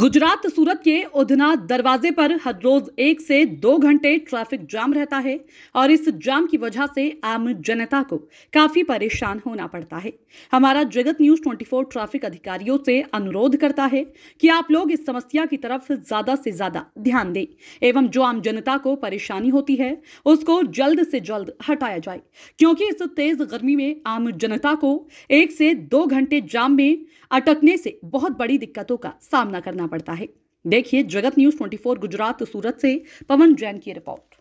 गुजरात सूरत के उधना दरवाजे पर हर रोज एक से दो घंटे ट्रैफिक जाम रहता है और इस जाम की वजह से आम जनता को काफी परेशान होना पड़ता है हमारा जगत न्यूज 24 ट्रैफिक अधिकारियों से अनुरोध करता है कि आप लोग इस समस्या की तरफ ज्यादा से ज्यादा ध्यान दें एवं जो आम जनता को परेशानी होती है उसको जल्द से जल्द हटाया जाए क्योंकि इस तेज गर्मी में आम जनता को एक से दो घंटे जाम में अटकने से बहुत बड़ी दिक्कतों का सामना करना करना पड़ता है देखिए जगत न्यूज 24 गुजरात सूरत से पवन जैन की रिपोर्ट